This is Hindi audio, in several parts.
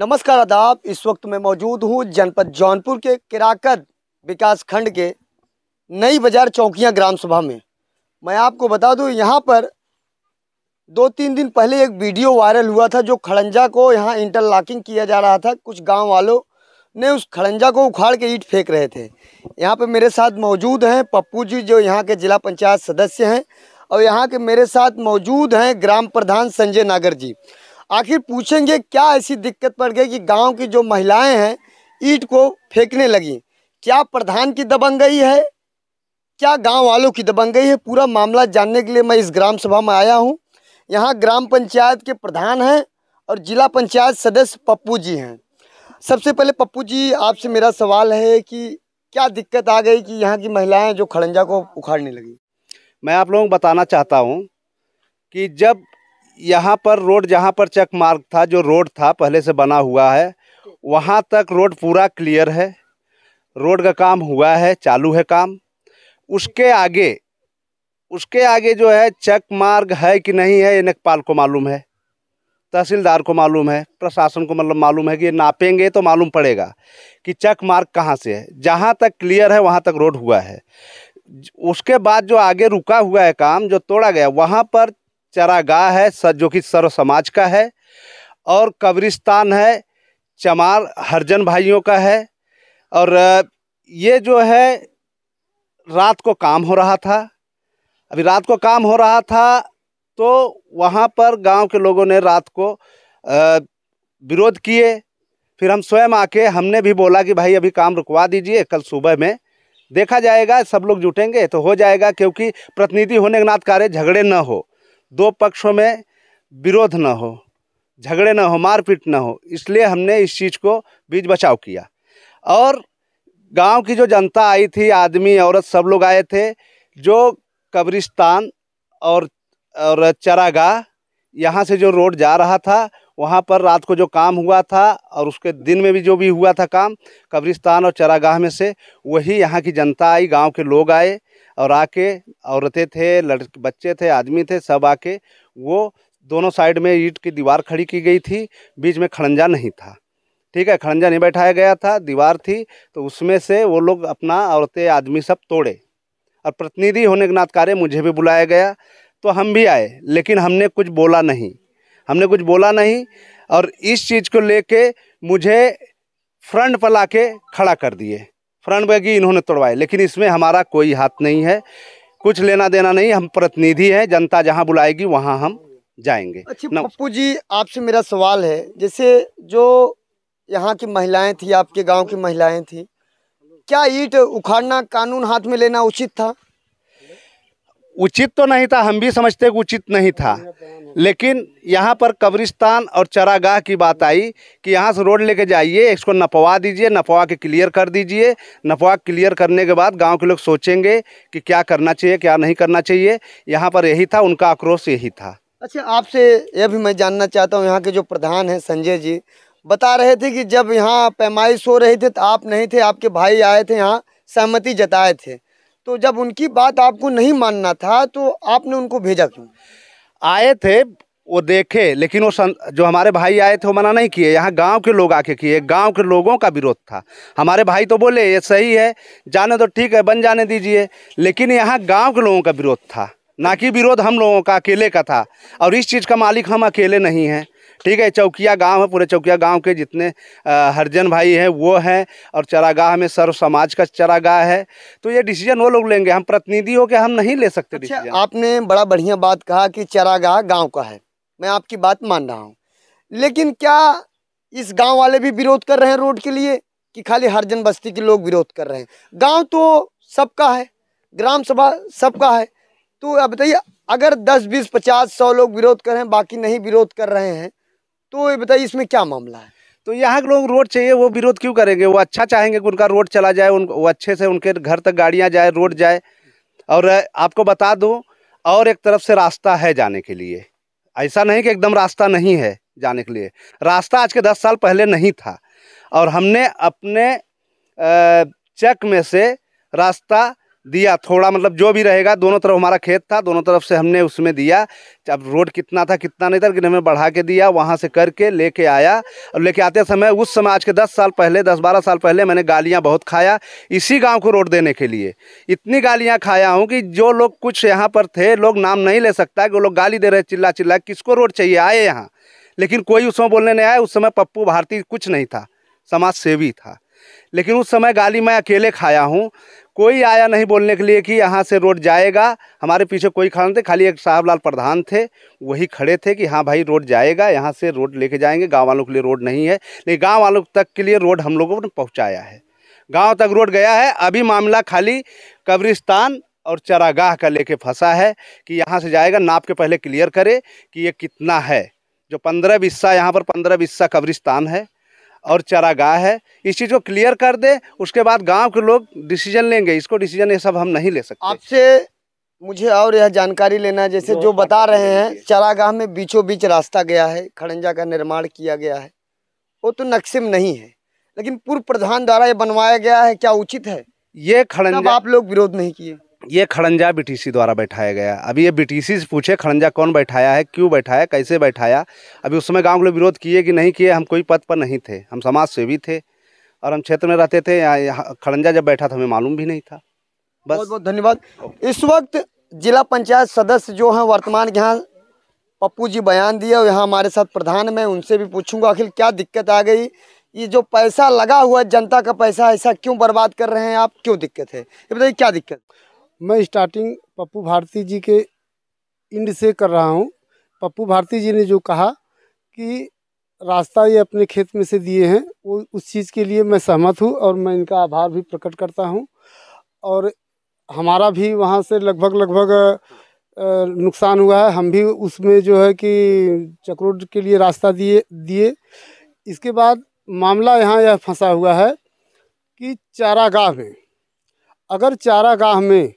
नमस्कार आदाब इस वक्त मैं मौजूद हूँ जनपद जौनपुर के किराकत विकास खंड के नई बाज़ार चौकियाँ ग्राम सभा में मैं आपको बता दूँ यहाँ पर दो तीन दिन पहले एक वीडियो वायरल हुआ था जो खड़ंजा को यहाँ इंटरलॉकिंग किया जा रहा था कुछ गांव वालों ने उस खड़ंजा को उखाड़ के ईट फेंक रहे थे यहाँ पर मेरे साथ मौजूद हैं पप्पू जी जो यहाँ के ज़िला पंचायत सदस्य हैं और यहाँ के मेरे साथ मौजूद हैं ग्राम प्रधान संजय नागर जी आखिर पूछेंगे क्या ऐसी दिक्कत पड़ गई कि गांव की जो महिलाएं हैं ईट को फेंकने लगी क्या प्रधान की दबंग गई है क्या गांव वालों की दबंग गई है पूरा मामला जानने के लिए मैं इस ग्राम सभा में आया हूँ यहाँ ग्राम पंचायत के प्रधान हैं और जिला पंचायत सदस्य पप्पू जी हैं सबसे पहले पप्पू जी आपसे मेरा सवाल है कि क्या दिक्कत आ गई कि यहाँ की महिलाएँ जो खड़ंजा को उखाड़ने लगी मैं आप लोगों को बताना चाहता हूँ कि जब यहाँ पर रोड जहाँ पर चक मार्ग था जो रोड था पहले से बना हुआ है वहाँ तक रोड पूरा क्लियर है रोड का काम हुआ है चालू है काम उसके आगे उसके आगे जो है चक मार्ग है कि नहीं है ये नेकपाल को मालूम है तहसीलदार को मालूम है प्रशासन को मतलब मालूम है कि ये नापेंगे तो मालूम पड़ेगा कि चक मार्ग कहाँ से है जहाँ तक क्लियर है वहाँ तक रोड हुआ है उसके बाद जो आगे रुका हुआ है काम जो तोड़ा गया वहाँ पर चरागाह है सर जो कि सर्व समाज का है और कब्रिस्तान है चमार हरजन भाइयों का है और ये जो है रात को काम हो रहा था अभी रात को काम हो रहा था तो वहाँ पर गांव के लोगों ने रात को विरोध किए फिर हम स्वयं आके हमने भी बोला कि भाई अभी काम रुकवा दीजिए कल सुबह में देखा जाएगा सब लोग जुटेंगे तो हो जाएगा क्योंकि प्रतिनिधि होने के नाथ कार्य झगड़े न हो दो पक्षों में विरोध ना हो झगड़े ना हो मारपीट ना हो इसलिए हमने इस चीज़ को बीच बचाव किया और गांव की जो जनता आई थी आदमी औरत सब लोग आए थे जो कब्रिस्तान और और चरागाह यहाँ से जो रोड जा रहा था वहाँ पर रात को जो काम हुआ था और उसके दिन में भी जो भी हुआ था काम कब्रिस्तान और चरागाह में से वही यहाँ की जनता आई गांव के लोग आए और आके औरतें थे लड़के बच्चे थे आदमी थे सब आके वो दोनों साइड में ईट की दीवार खड़ी की गई थी बीच में खड़ंजा नहीं था ठीक है खड़ंजा नहीं बैठाया गया था दीवार थी तो उसमें से वो लोग अपना औरतें आदमी सब तोड़े और प्रतिनिधि होने के नातकारे मुझे भी बुलाया गया तो हम भी आए लेकिन हमने कुछ बोला नहीं हमने कुछ बोला नहीं और इस चीज़ को लेके मुझे फ्रंट पर ला के खड़ा कर दिए फ्रंट ही इन्होंने तोड़वाए लेकिन इसमें हमारा कोई हाथ नहीं है कुछ लेना देना नहीं हम प्रतिनिधि हैं जनता जहाँ बुलाएगी वहाँ हम जाएंगे अच्छा, पप्पू जी आपसे मेरा सवाल है जैसे जो यहाँ की महिलाएं थी आपके गांव की महिलाएं थी क्या ईट उखाड़ना कानून हाथ में लेना उचित था उचित तो नहीं था हम भी समझते कि उचित नहीं था लेकिन यहाँ पर कब्रिस्तान और चरागाह की बात आई कि यहाँ से रोड लेके जाइए इसको नपवा दीजिए नपवा के क्लियर कर दीजिए नपवा क्लियर करने के बाद गांव के लोग सोचेंगे कि क्या करना चाहिए क्या नहीं करना चाहिए यहाँ पर यही था उनका आक्रोश यही था अच्छा आपसे यह भी मैं जानना चाहता हूँ यहाँ के जो प्रधान हैं संजय जी बता रहे थे कि जब यहाँ पैमाइश हो रही थी तो आप नहीं थे आपके भाई आए थे यहाँ सहमति जताए थे तो जब उनकी बात आपको नहीं मानना था तो आपने उनको भेजा क्यों आए थे वो देखे लेकिन वो सं, जो हमारे भाई आए थे वो मना नहीं किए यहाँ गांव के लोग आके किए गांव के लोगों का विरोध था हमारे भाई तो बोले ये सही है जाने तो ठीक है बन जाने दीजिए लेकिन यहाँ गांव के लोगों का विरोध था ना कि विरोध हम लोगों का अकेले का था और इस चीज़ का मालिक हम अकेले नहीं हैं ठीक है चौकिया गांव है पूरे चौकिया गांव के जितने हरजन भाई हैं वो हैं और चरागाह में सर्व समाज का चरागाह है तो ये डिसीजन वो लोग लेंगे हम प्रतिनिधि हो के हम नहीं ले सकते अच्छा, आपने बड़ा बढ़िया बात कहा कि चरागाह गाँव का है मैं आपकी बात मान रहा हूँ लेकिन क्या इस गाँव वाले भी विरोध कर रहे हैं रोड के लिए कि खाली हरजन बस्ती के लोग विरोध कर रहे हैं गाँव तो सबका है ग्राम सभा सबका है तो आप बताइए अगर 10, 20, 50, 100 लोग विरोध कर रहे हैं बाकी नहीं विरोध कर रहे हैं तो ये बताइए इसमें क्या मामला है तो यहाँ के लोग रोड चाहिए वो विरोध क्यों करेंगे वो अच्छा चाहेंगे कि उनका रोड चला जाए उन वो अच्छे से उनके घर तक गाड़ियाँ जाए रोड जाए और आपको बता दूँ और एक तरफ से रास्ता है जाने के लिए ऐसा नहीं कि एकदम रास्ता नहीं है जाने के लिए रास्ता आज के दस साल पहले नहीं था और हमने अपने चेक में से रास्ता दिया थोड़ा मतलब जो भी रहेगा दोनों तरफ हमारा खेत था दोनों तरफ से हमने उसमें दिया अब रोड कितना था कितना नहीं था लेकिन हमें बढ़ा के दिया वहाँ से करके लेके आया और लेके आते समय उस समय आज के दस साल पहले दस बारह साल पहले मैंने गालियाँ बहुत खाया इसी गाँव को रोड देने के लिए इतनी गालियाँ खाया हूँ कि जो लोग कुछ यहाँ पर थे लोग नाम नहीं ले सकता कि वो लोग गाली दे रहे चिल्ला चिल्ला किसको रोड चाहिए आए यहाँ लेकिन कोई उस समय बोलने नहीं आया उस समय पप्पू भारती कुछ नहीं था समाज सेवी था लेकिन उस समय गाली मैं अकेले खाया हूँ कोई आया नहीं बोलने के लिए कि यहाँ से रोड जाएगा हमारे पीछे कोई खड़ा नहीं थे खाली एक साहब लाल प्रधान थे वही खड़े थे कि हाँ भाई रोड जाएगा यहाँ से रोड लेके जाएंगे गांव वालों के लिए रोड नहीं है लेकिन गांव वालों तक के लिए रोड हम लोगों ने पहुँचाया है गाँव तक रोड गया है अभी मामला खाली कब्रिस्तान और चरागाह का लेके फंसा है कि यहाँ से जाएगा नाप के पहले क्लियर करे कि ये कितना है जो पंद्रह बिस्सा यहाँ पर पंद्रह बिस्सा कब्रिस्तान है और चारागाह है इस चीज़ को क्लियर कर दे उसके बाद गांव के लोग डिसीजन लेंगे इसको डिसीजन ये सब हम नहीं ले सकते आपसे मुझे और यह जानकारी लेना है जैसे जो बता रहे हैं चारागाह में बीचों बीच रास्ता गया है खड़ंजा का निर्माण किया गया है वो तो नक्शे में नहीं है लेकिन पूर्व प्रधान द्वारा ये बनवाया गया है क्या उचित है ये खड़ंजा आप लोग विरोध नहीं किए ये खड़ंजा बीटीसी द्वारा बैठाया गया अभी ये बीटीसी से पूछे खड़ंजा कौन बैठाया है क्यों बैठाया कैसे बैठाया अभी उस समय गाँव के लोग विरोध किए कि नहीं किए हम कोई पद पर नहीं थे हम समाज सेवी थे और हम क्षेत्र में रहते थे यहाँ खड़ंजा जब बैठा था हमें मालूम भी नहीं था बस बहुत बहुत धन्यवाद इस वक्त जिला पंचायत सदस्य जो हैं वर्तमान के यहाँ पप्पू जी बयान दिए और यहाँ हमारे साथ प्रधान में उनसे भी पूछूंगा आखिर क्या दिक्कत आ गई ये जो पैसा लगा हुआ है जनता का पैसा ऐसा क्यों बर्बाद कर रहे हैं आप क्यों दिक्कत है ये बताइए क्या दिक्कत मैं स्टार्टिंग पप्पू भारती जी के इंड से कर रहा हूँ पप्पू भारती जी ने जो कहा कि रास्ता ये अपने खेत में से दिए हैं वो उस चीज़ के लिए मैं सहमत हूँ और मैं इनका आभार भी प्रकट करता हूँ और हमारा भी वहाँ से लगभग लगभग नुकसान हुआ है हम भी उसमें जो है कि चक्रोड के लिए रास्ता दिए दिए इसके बाद मामला यहाँ यह फंसा हुआ है कि चारागाह में अगर चारागाह में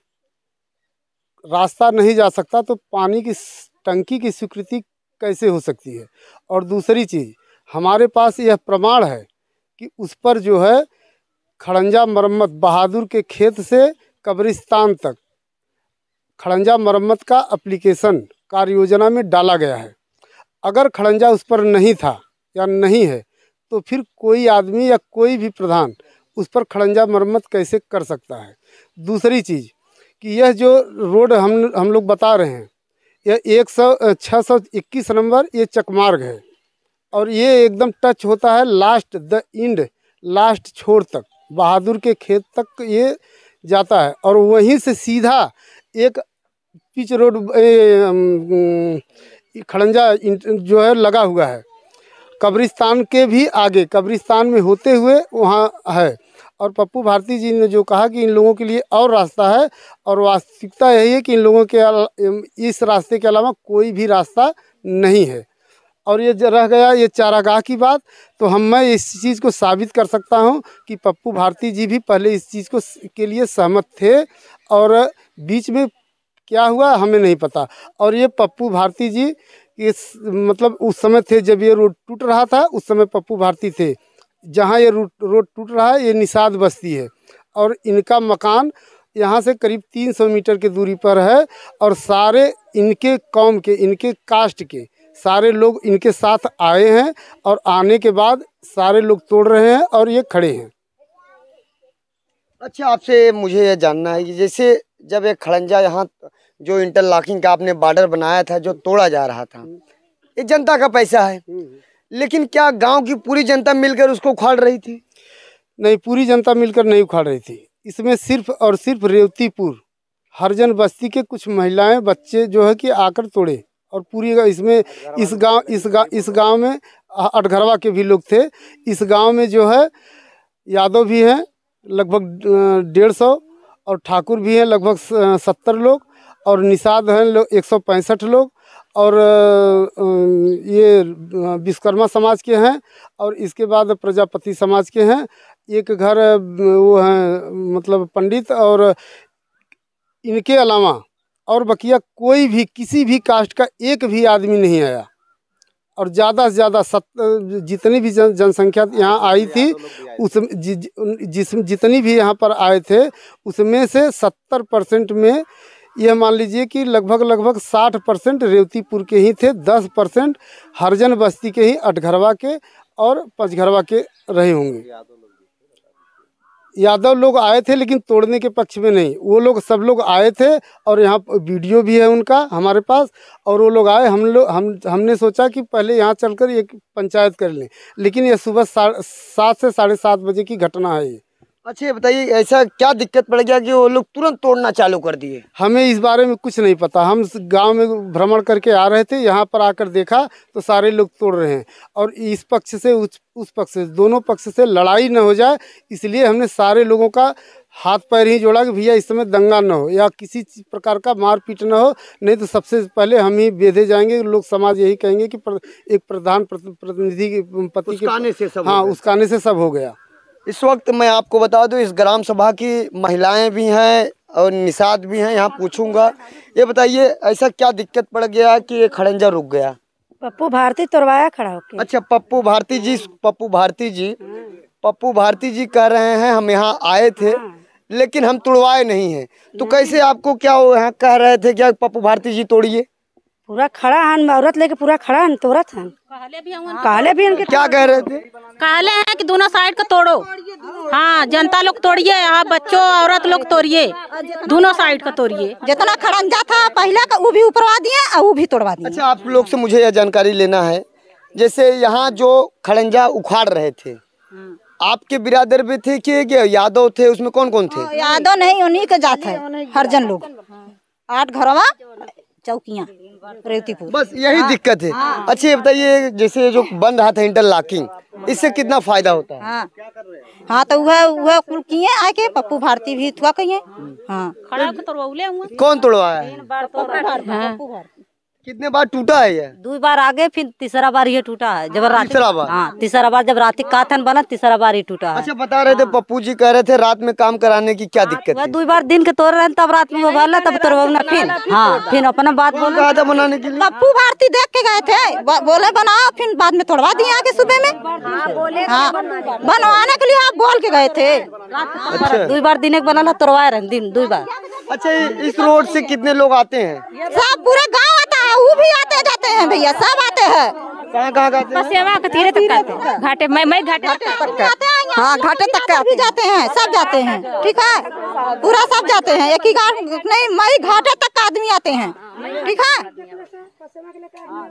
रास्ता नहीं जा सकता तो पानी की टंकी की स्वीकृति कैसे हो सकती है और दूसरी चीज़ हमारे पास यह प्रमाण है कि उस पर जो है खड़ंजा मरम्मत बहादुर के खेत से कब्रिस्तान तक खड़ंजा मरम्मत का अप्लीकेशन कार्य योजना में डाला गया है अगर खड़ंजा उस पर नहीं था या नहीं है तो फिर कोई आदमी या कोई भी प्रधान उस पर खड़ंजा मरम्मत कैसे कर सकता है दूसरी चीज़ कि यह जो रोड हम हम लोग बता रहे हैं यह एक सौ छः सौ इक्कीस नंबर ये चकमार्ग है और ये एकदम टच होता है लास्ट द इंड लास्ट छोर तक बहादुर के खेत तक ये जाता है और वहीं से सीधा एक पिच रोड खड़ंजा जो है लगा हुआ है कब्रिस्तान के भी आगे कब्रिस्तान में होते हुए वहाँ है और पप्पू भारती जी ने जो कहा कि इन लोगों के लिए और रास्ता है और वास्तविकता यही है कि इन लोगों के इस रास्ते के अलावा कोई भी रास्ता नहीं है और ये रह गया ये चारागाह की बात तो हम मैं इस चीज़ को साबित कर सकता हूँ कि पप्पू भारती जी भी पहले इस चीज़ को के लिए सहमत थे और बीच में क्या हुआ हमें नहीं पता और ये पप्पू भारती जी इस मतलब उस समय थे जब ये रोड टूट रहा था उस समय पप्पू भारती थे जहाँ ये रोड रोड टूट रहा है ये निषाद बस्ती है और इनका मकान यहाँ से करीब 300 मीटर की दूरी पर है और सारे इनके कौम के इनके कास्ट के सारे लोग इनके साथ आए हैं और आने के बाद सारे लोग तोड़ रहे हैं और ये खड़े हैं अच्छा आपसे मुझे यह जानना है कि जैसे जब एक खड़ंजा यहाँ जो इंटरलॉकिंग का आपने बॉर्डर बनाया था जो तोड़ा जा रहा था ये जनता का पैसा है लेकिन क्या गांव की पूरी जनता मिलकर उसको उखाड़ रही थी नहीं पूरी जनता मिलकर नहीं उखाड़ रही थी इसमें सिर्फ और सिर्फ रेवतीपुर हरजन बस्ती के कुछ महिलाएं बच्चे जो है कि आकर तोड़े और पूरी इसमें इस गांव इस गांव इस गांव में अटघरवा के भी लोग थे इस गांव में जो है यादव भी हैं लगभग डेढ़ सौ और ठाकुर भी हैं लगभग सत्तर लोग और निषाद हैं लोग एक सौ पैंसठ लोग और ये विश्वकर्मा समाज के हैं और इसके बाद प्रजापति समाज के हैं एक घर वो हैं मतलब पंडित और इनके अलावा और बकिया कोई भी किसी भी कास्ट का एक भी आदमी नहीं आया और ज़्यादा से ज़्यादा सत जितनी भी जन जनसंख्या यहाँ आई थी उस जिस जितनी भी यहाँ पर आए थे उसमें से सत्तर परसेंट में यह मान लीजिए कि लगभग लगभग साठ परसेंट रेवतीपुर के ही थे दस परसेंट हरजन बस्ती के ही अटघरवा के और पचघरवा के रहे होंगे यादव लोग आए थे लेकिन तोड़ने के पक्ष में नहीं वो लोग सब लोग आए थे और यहाँ वीडियो भी है उनका हमारे पास और वो लोग आए हम लोग हम हमने सोचा कि पहले यहाँ चलकर एक पंचायत कर लें लेकिन यह सुबह सात से साढ़े सात बजे की घटना है ये अच्छा ये बताइए ऐसा क्या दिक्कत पड़ गया कि वो लोग तुरंत तोड़ना चालू कर दिए हमें इस बारे में कुछ नहीं पता हम गांव में भ्रमण करके आ रहे थे यहाँ पर आकर देखा तो सारे लोग तोड़ रहे हैं और इस पक्ष से उस उस पक्ष से दोनों पक्ष से लड़ाई न हो जाए इसलिए हमने सारे लोगों का हाथ पैर ही जोड़ा कि भैया इस समय दंगा ना हो या किसी प्रकार का मारपीट न हो नहीं तो सबसे पहले हम ही बेधे जाएंगे लोग समाज यही कहेंगे कि एक प्रधान प्रतिनिधि पति के, पति के से सब हाँ उसकाने से सब हो गया इस वक्त मैं आपको बता दूं इस ग्राम सभा की महिलाएं भी हैं और निषाद भी हैं यहाँ पूछूंगा ये बताइए ऐसा क्या दिक्कत पड़ गया कि ये खड़ंजा रुक गया पप्पू भारती तोड़वाया खड़ा होकर अच्छा पप्पू भारती जी पप्पू भारती जी पप्पू भारती जी कह रहे हैं हम यहाँ आए थे हाँ। लेकिन हम तोड़वाए नहीं हैं तो कैसे आपको क्या यहाँ कह रहे थे क्या पप्पू भारती जी तोड़िए पूरा खड़ा हन औरत लेके पूरा खड़ा हन तोरत हन कहले भी हन कहले क्या कह रहे थे कहले हैं कि दोनों साइड को तोड़ो हाँ जनता लोग तोड़िए आप बच्चों औरत लोग तोड़िए दोनों साइड का तोड़िए जितना खड़ंजा था पहला का वो भी उपरवा दिए और वो भी तोड़वा दिए अच्छा आप लोग से मुझे यह जानकारी लेना है जैसे यहाँ जो खड़ंजा उखाड़ रहे थे आपके बिरादर भी थे कि यादव थे उसमें कौन कौन थे हाँ, यादव नहीं उन्हीं के जात है हरजन लोग आठ घरों चौकियाँ रेवतीपुर बस यही हाँ। दिक्कत है हाँ। अच्छा ये बताइए जैसे जो बन रहा था इंटरलॉकिंग इससे कितना फायदा होता है हाँ, हाँ तो वह वह कुल किए आके पप्पू भारती भी थुआ कहिए हम्म। हाँ खड़ा तो कौन तोड़वा है कितने बार टूटा है ये दो बार आगे फिर तीसरा बार ये टूटा है जब हाँ, रात तीसरा बार हाँ तीसरा बार जब रात काथन बना तीसरा बार ही टूटा अच्छा बता रहे थे हाँ। पप्पू जी कह रहे थे रात में काम कराने की क्या हाँ, दिक्कत है दो बार दिन के तोड़ रहे तब रात में वो बोला तब तोड़वा फिर हाँ फिर अपना बात बोल रहा था बनाने के लिए पप्पू भारती देख के गए थे बोले बनाओ फिर बाद में तोड़वा दिए आगे सुबह में तो बनवाने के लिए आप बोल के गए थे अच्छा। दो बार दिन एक बना तोड़वाए रहे दिन दो बार अच्छा इस रोड से कितने लोग आते हैं सब पूरे गाँव हैं वो भी आते जाते हैं भैया सब आते हैं सेवा के घाटे मैं मैं घाटे तक हाँ घाटे तक का भी जाते हैं सब जाते हैं ठीक है पूरा सब जाते हैं एक ही घाट नहीं मैं घाटे तक आदमी आते हैं ठीक है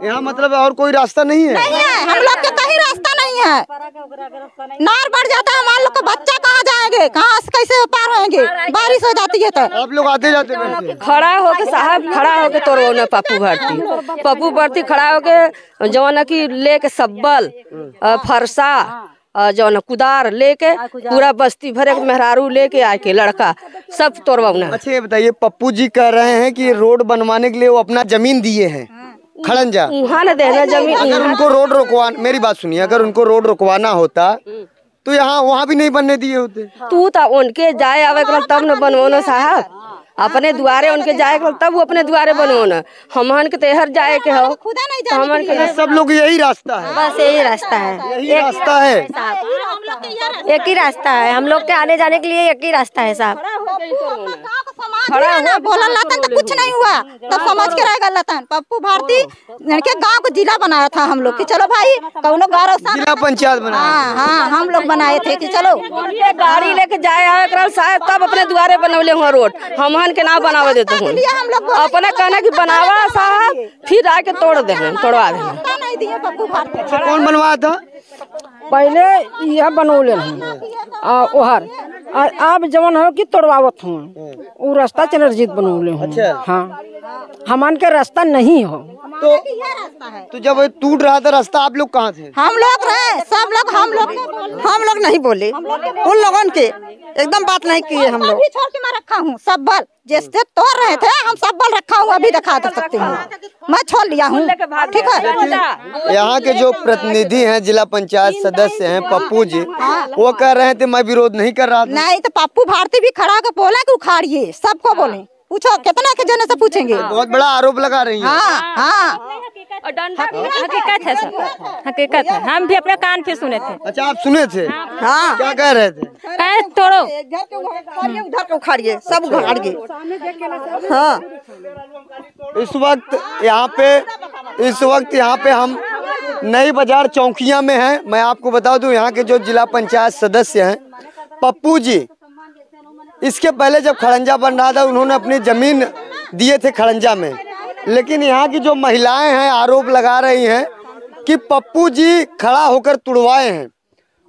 यहाँ मतलब और कोई रास्ता नहीं है नहीं है हम लोग का कहीं रास्ता नहीं है नार बढ़ जाता है हमारे लोग का बच्चा कहाँ जाएंगे कहाँ से कैसे पार होंगे बारिश हो जाती है तो आप लोग आते जाते हैं खड़ा हो होके साहब खड़ा हो होके तो रोने पप्पू भरती पप्पू भरती खड़ा हो होके जौन की लेके सब्बल फरसा जो ना कुदार लेके पूरा बस्ती भरे मेहरारू लेके आए के लड़का सब तोड़वा अच्छा ये बताइए पप्पू जी कह रहे हैं कि रोड बनवाने के लिए वो अपना जमीन दिए हैं हाँ। खड़ंजा वहाँ न देना जमीन अगर उनको रोड रुकवा मेरी बात सुनिए अगर उनको रोड रोकवाना होता हम्म। तो यहाँ वहाँ भी नहीं बनने दिए होते तू तो उनके जाए आवे तब न बनवाना साहब हाँ। अपने हाँ, द्वारे उनके जाए के तब वो अपने द्वारे हाँ। बनो न हम के तेहर जाए के हो तो हमन के सब लोग यही रास्ता है हाँ, बस यही रास्ता है यही रास्ता है एक ही रास्ता है हम लोग के आने जाने के लिए एक ही रास्ता है साहब खड़ा तो, तो कुछ नहीं हुआ तब समझ के रहेगा लतन पप्पू भारती के गांव को जिला बनाया था हम लोग कि चलो भाई कौन गौरव जिला पंचायत बना हाँ हम लोग बनाए थे कि चलो गाड़ी लेके जाए तब अपने द्वारे बनौले हुआ रोड हम भगवान के ना बनावा देते हूँ अपना अच्छा कहना की बनावा साहब फिर आके तोड़ दे तोड़वा दे अच्छा, कौन बनवा था पहले यह बनौले ओहर आप जवन हो कि तोड़वावत हूँ वो हाँ। रास्ता चनरजीत बनौले हूँ अच्छा। हाँ हमान के रास्ता नहीं हो तो, तो जब टूट रहा था रास्ता आप लोग कहाँ थे हम लोग रहे सब लोग हम लोग हम लोग नहीं बोले उन लोगों के एकदम बात नहीं किए हम लोग रखा हूँ सब बल जैसे हम्म। तोड़ रहे थे हाँ। हम सब बल रखा हुआ अभी दिखा दे सकते हैं मैं छोड़ लिया हूँ ठीक है यहाँ के जो तो प्रतिनिधि हैं जिला पंचायत सदस्य हैं पप्पू हाँ। जी हाँ, वो कह रहे थे मैं विरोध नहीं कर रहा नहीं तो पप्पू भारती भी खड़ा कर बोला की उखाड़िए सबको बोले पूछो कितना के जने से पूछेंगे हाँ। बहुत बड़ा आरोप लगा रही है हाँ, हाँ हाँ हकीकत है हाँ। हकीकत है हम भी अपने कान पे सुने थे अच्छा आप सुने थे हाँ क्या कह रहे थे कहे तोड़ो उधर को उखाड़िए सब अच्छा। उखाड़िए हाँ इस वक्त यहाँ पे इस वक्त यहाँ पे हम नई बाजार चौकिया में हैं मैं आपको बता दूं यहाँ के जो जिला पंचायत सदस्य हैं पप्पू जी इसके पहले जब खड़ंजा बन रहा था उन्होंने अपनी ज़मीन दिए थे खड़ंजा में लेकिन यहाँ की जो महिलाएं हैं आरोप लगा रही हैं कि पप्पू जी खड़ा होकर तुड़वाए हैं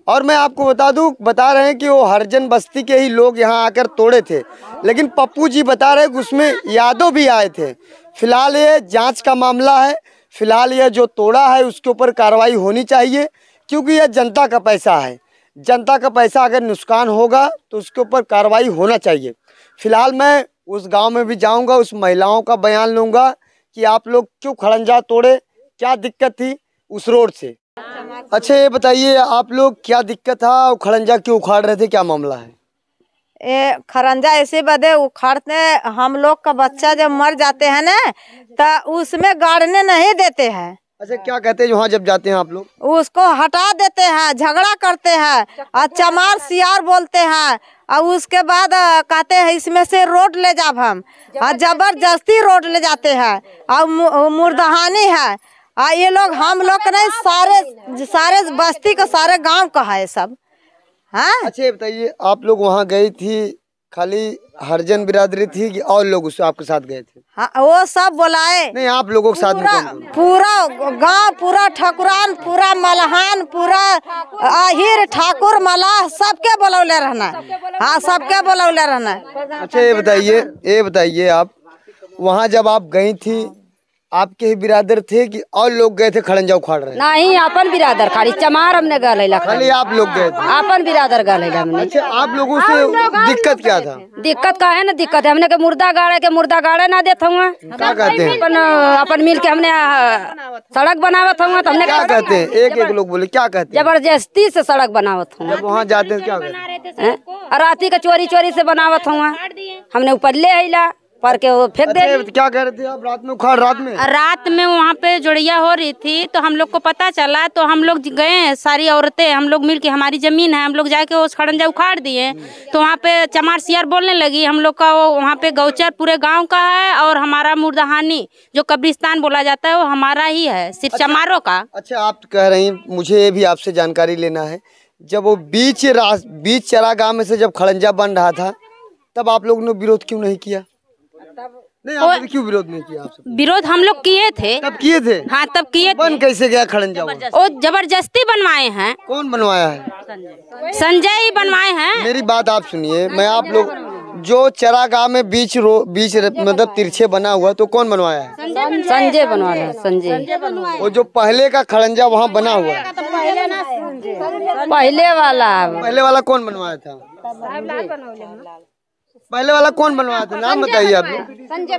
और मैं आपको बता दूं बता रहे हैं कि वो हरजन बस्ती के ही लोग यहाँ आकर तोड़े थे लेकिन पप्पू जी बता रहे हैं कि उसमें यादव भी आए थे फिलहाल ये जांच का मामला है फिलहाल यह जो तोड़ा है उसके ऊपर कार्रवाई होनी चाहिए क्योंकि यह जनता का पैसा है जनता का पैसा अगर नुकसान होगा तो उसके ऊपर कार्रवाई होना चाहिए फिलहाल मैं उस गांव में भी जाऊंगा उस महिलाओं का बयान लूंगा कि आप लोग क्यों खड़ंजा तोड़े क्या दिक्कत थी उस रोड से अच्छा ये बताइए आप लोग क्या दिक्कत था और खड़ंजा क्यों उखाड़ रहे थे क्या मामला है ए, खरंजा ऐसे बदे उखाड़ते हम लोग का बच्चा जब मर जाते हैं ना तो उसमें गाड़ने नहीं देते हैं अच्छा क्या कहते हैं वहाँ जब जाते हैं आप लोग उसको हटा देते हैं झगड़ा करते हैं और चमार अच्छा, सियार बोलते हैं और उसके बाद कहते हैं इसमें से रोड ले जाब हम और जबरदस्ती रोड ले जाते हैं और मुर्दहानी है और ये लोग हम हाँ, लोग तो नहीं सारे तो सारे बस्ती का सारे गांव का है सब हाँ अच्छा बताइए आप लोग वहाँ गई थी खाली हरजन बिरादरी थी कि और लोग उस आपके साथ गए थे हाँ वो सब बुलाए नहीं आप लोगों के साथ पूरा पूरा गांव पूरा ठकुरान पूरा मलहान पूरा आहिर ठाकुर मला सबके बुलौले रहना हाँ सबके बुलौले रहना अच्छा ये बताइए ये बताइए आप वहाँ जब आप गई थी आपके ही बिरादर थे कि और लोग गए थे खड़ंजा उखाड़ रहे नहीं अपन बिरादर खाली चमार हमने गल खाली आप लोग गए थे अपन बिरादर गल अच्छा आप लोगों से दिक्कत क्या था दिक्कत का है ना दिक्कत है हमने के मुर्दा गाड़े के मुर्दा गाड़े ना देता हुआ क्या कहते हैं अपन मिल के हमने सड़क बनावत था तो हमने क्या कहते हैं एक एक लोग बोले क्या कहते हैं जबरदस्ती से सड़क बनावत था वहाँ जाते क्या कहते हैं का चोरी चोरी से बनावत था हमने ऊपर ले आईला पर के वो फेंक दे क्या कह रहे थे आप रात में उखाड़ रात में रात में वहाँ पे जुड़िया हो रही थी तो हम लोग को पता चला तो हम लोग गए सारी औरतें हम लोग मिल के हमारी जमीन है हम लोग जाके उस खड़ंजा उखाड़ दिए तो वहाँ पे चमार सियार बोलने लगी हम लोग का वो वहाँ पे गौचर पूरे गाँव का है और हमारा मुर्दहानी जो कब्रिस्तान बोला जाता है वो हमारा ही है सिर्फ अच्छा, चमारों का अच्छा आप कह रही मुझे भी आपसे जानकारी लेना है जब वो बीच बीच चरा गाँव में से जब खड़ंजा बन रहा था तब आप लोगों ने विरोध क्यों नहीं किया नहीं आपने क्यों विरोध नहीं किया आपसे विरोध हम लोग किए थे तब किए थे हाँ तब किए बन कैसे गया खड़न वो जबरदस्ती बनवाए हैं कौन बनवाया है संजय ही बनवाए हैं मेरी बात आप सुनिए मैं आप लोग जो चरागाह में बीच रो बीच मतलब तिरछे बना हुआ तो कौन बनवाया है संजय बनवाया संजय और जो पहले का खड़ंजा वहाँ बना हुआ है पहले वाला पहले वाला कौन बनवाया था पहले वाला कौन बनवाया था नाम बताइए आप संजय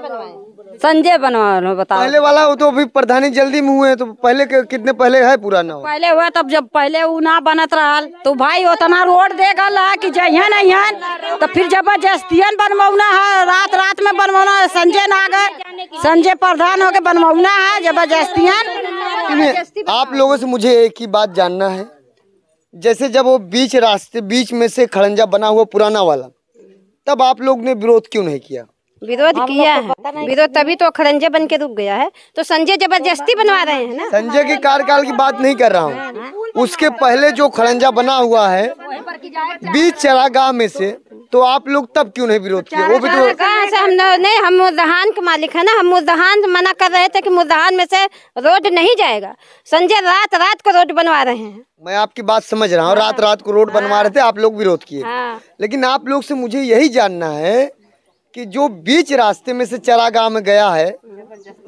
संजय बनवा बताओ पहले वाला वो तो अभी प्रधानी जल्दी में हुए हैं तो पहले के कितने पहले है पुराना पहले हुआ तब जब पहले वो ना बनत रहा तो भाई उतना रोड देगा ला की जहिया नहीं तो फिर जबरदस्तियन बनवाना है रात रात में बनवाना है संजय नागर संजय प्रधान होके बनवाना है जबरदस्तियन आप लोगों से मुझे एक ही बात जानना है जैसे जब वो बीच रास्ते बीच में से खड़ंजा बना हुआ पुराना वाला तब आप लोग ने विरोध क्यों नहीं किया विरोध किया है विरोध तभी तो खरंजे बन के रुक गया है तो संजय जबरदस्ती बनवा रहे हैं ना संजय के कार्यकाल की बात नहीं कर रहा हूँ हाँ, हाँ। उसके पहले जो खरंजा बना हुआ है बीच चरागाह में से तो आप लोग तब क्यों नहीं विरोध किया वो भी तो से हम नहीं हम मुर्दहान के मालिक है ना हम मुर्दहान मना कर रहे थे कि मुर्दहान में से रोड नहीं जाएगा संजय रात रात को रोड बनवा रहे हैं मैं आपकी बात समझ रहा हूँ हाँ। रात रात को रोड बनवा रहे थे आप लोग विरोध किए लेकिन आप लोग से मुझे यही जानना है कि जो बीच रास्ते में से चरागाह में गया है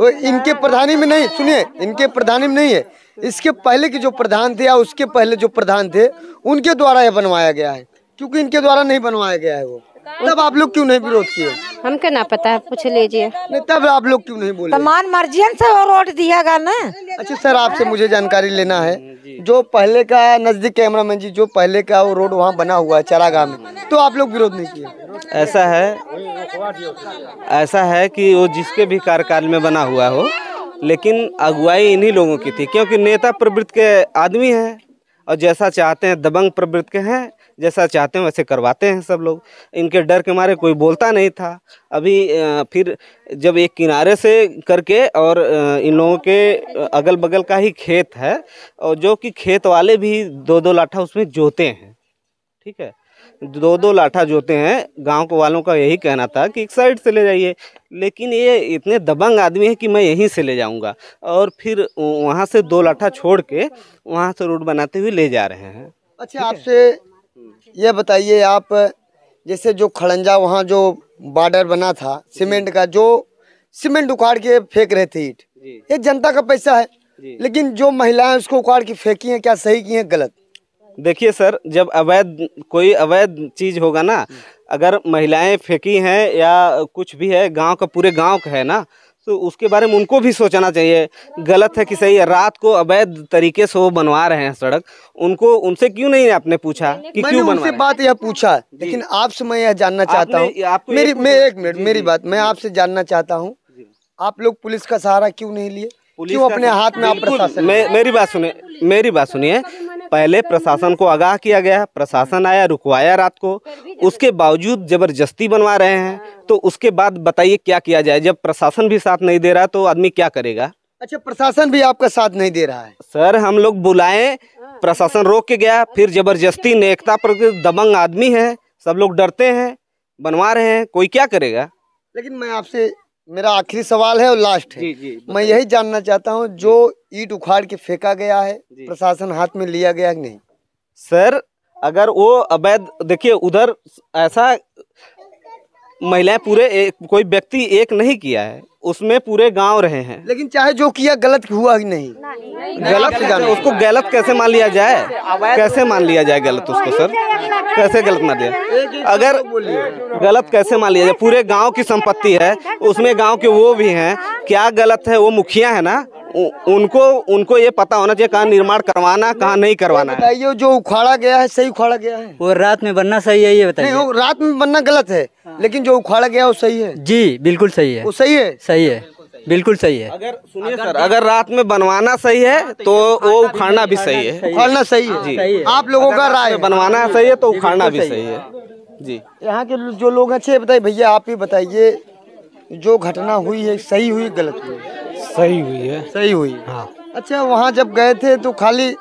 वो इनके प्रधानी में नहीं सुनिए इनके प्रधानी में नहीं है इसके पहले के जो प्रधान थे या उसके पहले जो प्रधान थे उनके द्वारा यह बनवाया गया है क्योंकि इनके द्वारा नहीं बनवाया गया है वो तब आप लोग क्यों नहीं विरोध किए हमको ना पता है पूछ लीजिए नहीं तब आप लोग क्यों नहीं बोले तमान तो मर्जियन से रोड दिया गया ना अच्छा सर आपसे मुझे जानकारी लेना है जो पहले का नजदीक कैमरा मैन जी जो पहले का वो रोड वहाँ बना हुआ है चरागाह में तो आप लोग विरोध नहीं किए ऐसा है ऐसा है कि वो जिसके भी कार्यकाल में बना हुआ हो लेकिन अगुवाई इन्हीं लोगों की थी क्योंकि नेता प्रवृत्त के आदमी हैं और जैसा चाहते हैं दबंग प्रवृत्त के हैं जैसा चाहते हैं वैसे करवाते हैं सब लोग इनके डर के मारे कोई बोलता नहीं था अभी फिर जब एक किनारे से करके और इन लोगों के अगल बगल का ही खेत है और जो कि खेत वाले भी दो दो लाठा उसमें जोते हैं ठीक है दो दो लाठा जोते हैं गांव को वालों का यही कहना था कि एक साइड से ले जाइए लेकिन ये इतने दबंग आदमी हैं कि मैं यहीं से ले जाऊंगा और फिर वहाँ से दो लाठा छोड़ के वहाँ से रोड बनाते हुए ले जा रहे हैं अच्छा आपसे ये बताइए आप जैसे जो खड़ंजा वहाँ जो बॉर्डर बना था सीमेंट का जो सीमेंट उखाड़ के फेंक रहे थे ईट ये जनता का पैसा है लेकिन जो महिलाएं उसको उखाड़ के फेंकी हैं क्या सही की हैं गलत देखिए सर जब अवैध कोई अवैध चीज़ होगा ना अगर महिलाएं फेंकी हैं या कुछ भी है गांव का पूरे गांव का है ना तो उसके बारे में उनको भी सोचना चाहिए गलत है कि सही है रात को अवैध तरीके से वो बनवा रहे हैं सड़क उनको उनसे क्यों नहीं आपने पूछा कि क्यों उनसे बात यह पूछा लेकिन आपसे मैं यह जानना चाहता हूँ मेरी मैं एक मिनट मेरी बात मैं आपसे जानना चाहता हूँ आप लोग पुलिस का सहारा क्यों नहीं लिए क्यों अपने हाथ में आप मेरी बात सुनिए मेरी बात सुनिए पहले प्रशासन को आगाह किया गया प्रशासन आया रुकवाया रात को उसके बावजूद ज़बरदस्ती बनवा रहे हैं हाँ। तो उसके बाद बताइए क्या किया जाए जब प्रशासन भी साथ नहीं दे रहा तो आदमी क्या करेगा अच्छा प्रशासन भी आपका साथ नहीं दे रहा है सर हम लोग बुलाए हाँ। प्रशासन रोक के गया फिर अच्छा, जबरदस्ती अच्छा। नेकता पर दबंग आदमी है सब लोग डरते हैं बनवा रहे हैं कोई क्या करेगा लेकिन मैं आपसे मेरा आखिरी सवाल है और लास्ट है जी, जी, मैं यही जानना चाहता हूँ जो ईट उखाड़ के फेंका गया है प्रशासन हाथ में लिया गया नहीं सर अगर वो अवैध देखिए उधर ऐसा महिलाएं पूरे एक, कोई व्यक्ति एक नहीं किया है उसमें पूरे गांव रहे हैं लेकिन चाहे जो किया गलत हुआ ही नहीं, गलत उसको गलत कैसे मान लिया जाए कैसे मान लिया जाए गलत उसको सर कैसे गलत मान लिया अगर तो गलत कैसे मान लिया जाए पूरे गांव की संपत्ति है उसमें गांव के वो भी हैं क्या गलत है वो मुखिया है ना उनको उनको ये पता होना चाहिए कहाँ निर्माण करवाना कहाँ नहीं करवाना ये जो उखाड़ा गया है सही उखाड़ा गया है वो रात में बनना सही है ये बताइए नहीं रात में बनना गलत है हाँ। लेकिन जो उखाड़ा गया वो सही है जी बिल्कुल सही है वो सही है सही है बिल्कुल सही है अगर सुनिए सर अगर रात में बनवाना सही है हाँ, तो, तो वो उखाड़ना भी सही है उखाड़ना सही है हाँ, जी आप लोगों का राय बनवाना सही है तो उखाड़ना भी सही है जी यहाँ के जो लोग अच्छे बताइए भैया आप ही बताइए जो घटना हुई है सही हुई गलत हुई सही हुई है सही हुई हाँ अच्छा वहाँ जब गए थे तो खाली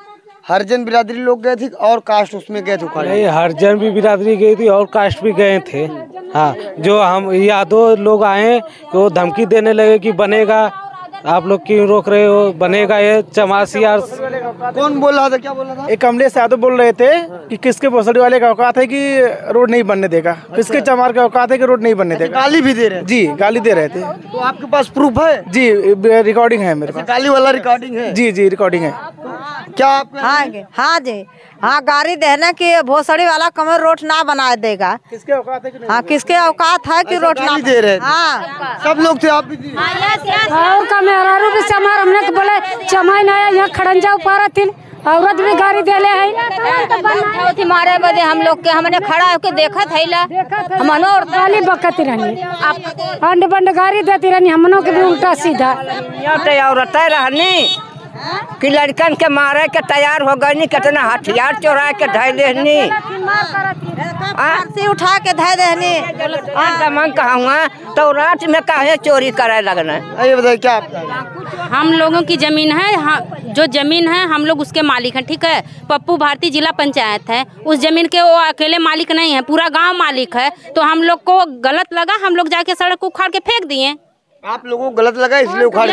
हरजन बिरादरी लोग गए थे और कास्ट उसमें गए थे नहीं हरजन भी बिरादरी गई थी और कास्ट भी गए थे हाँ जो हम यादव लोग आए वो धमकी देने लगे कि बनेगा आप लोग क्यों रोक रहे हो बनेगा ये चमासी यार कौन बोल रहा था क्या बोल रहा था एक कमलेश यादव बोल रहे थे कि किसके पोसड़ी वाले का औकात है कि रोड नहीं बनने देगा अच्छा। किसके चमार का औकात है कि रोड नहीं बनने अच्छा, देगा गाली भी दे रहे जी गाली दे रहे थे तो आपके पास प्रूफ है जी रिकॉर्डिंग है मेरे अच्छा, पास गाली वाला रिकॉर्डिंग है जी जी रिकॉर्डिंग है क्या आप हाँ जी हाँ हाँ गाड़ी देना कि भोसड़ी वाला कमर रोड ना बना देगा किसके औकात है कि हाँ किसके औकात है कि अच्छा, रोड ना दे रहे हाँ सब लोग थे आप और हाँ, हाँ, का मेहरारू भी हमने तो बोले चमाई ना यहाँ खड़ंजा उपा रहे थी औरत भी गाड़ी देले है मारे बदे हम लोग के हमने खड़ा होके देखा है ला हमनो और गाली बकती रहनी आप अंड बंड गाड़ी देती रहनी हमनो के भी उल्टा सीधा औरत रहनी कि लड़कन के मारे के तैयार हो गई कितना हथियार चोरा के धर देनी उठा के धर देनी दमन कहूँ तो रात में कहे चोरी करे लगना क्या हम लोगों की जमीन है हाँ, जो जमीन है हम लोग उसके मालिक हैं ठीक है पप्पू भारती जिला पंचायत है उस जमीन के वो अकेले मालिक नहीं है पूरा गांव मालिक है तो हम लोग को गलत लगा हम लोग जाके सड़क उखाड़ के फेंक दिए आप लोगों को गलत लगा इसलिए उखाड़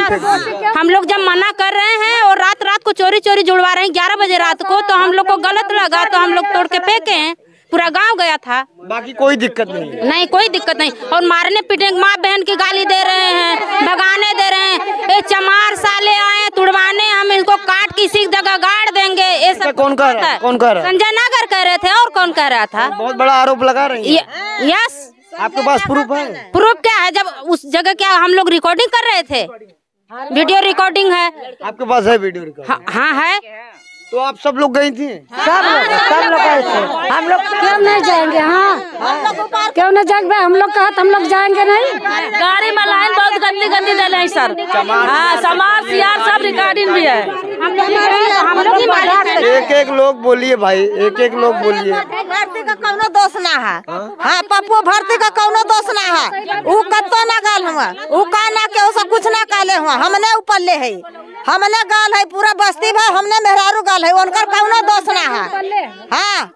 हम लोग जब मना कर रहे हैं और रात रात को चोरी चोरी जुड़वा रहे हैं ग्यारह बजे रात को तो हम लोग को गलत लगा तो हम लोग तोड़ के फेंके हैं पूरा गांव गया था बाकी कोई दिक्कत नहीं नहीं कोई दिक्कत नहीं और मारने पीटने माँ बहन की गाली दे रहे हैं भगाने दे रहे हैं ये चमार साले आए तुड़वाने हम इनको काट किसी जगह गाड़ देंगे ये सब कौन कर रहा है कौन संजय नगर कह रहे थे और कौन कह रहा था बहुत बड़ा आरोप लगा रहे है यस आपके पास प्रूफ है प्रूफ क्या है जब उस जगह क्या हम लोग रिकॉर्डिंग कर रहे थे वीडियो हाँ, रिकॉर्डिंग है आपके पास है वीडियो रिकॉर्डिंग हाँ, हाँ है तो आप सब लोग गई थी हाँ, हाँ, हाँ, सब लोग सब लोग गए थे हम लोग क्यों नहीं जाएंगे हाँ क्यों नहीं जाएंगे हम लोग कहा तो हम लोग जाएंगे नहीं गाड़ी में लाइन बहुत गंदी गंदी दे रहे सर हाँ समाज सीआर सब रिकॉर्डिंग भी है एक एक लोग बोलिए भाई एक एक लोग बोलिए भर्ती का कौनो दोष ना है हाँ पप्पू भर्ती का कौनो दोष ना है वो कत्तो ना गल हुआ उ का ना के सब कुछ ना कहले हुआ हमने ऊपर ले है हमने गाल है पूरा बस्ती भा हमने मेहरारू गाल है उनका कौन दोष ना है हाँ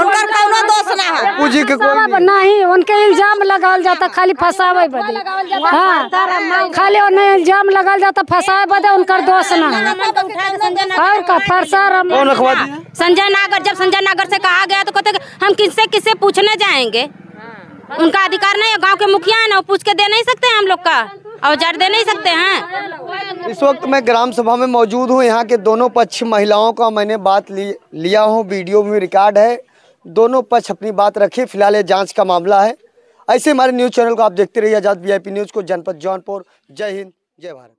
उनका कौन दोष ना है पूजी के कोई नहीं उनके इल्जाम लगाल जाता खाली फसावे बदे हाँ खाली उन्हें इल्जाम लगाल जाता फसावे बदे उनका दोष ना है और का फरसा रम संजय नागर जब संजय नागर से कहा गया तो कहते हम किससे किससे पूछने जाएंगे हाँ। उनका अधिकार नहीं है गांव के मुखिया है ना पूछ के दे नहीं सकते हम लोग का औजार दे नहीं सकते हैं इस वक्त मैं ग्राम सभा में मौजूद हूँ यहाँ के दोनों पक्ष महिलाओं का मैंने बात ली, लिया हूँ वीडियो में रिकॉर्ड है दोनों पक्ष अपनी बात रखे फिलहाल ये जांच का मामला है ऐसे हमारे न्यूज़ चैनल को आप देखते रहिए आजाद वी न्यूज़ को जनपद जौनपुर जय हिंद जय भारत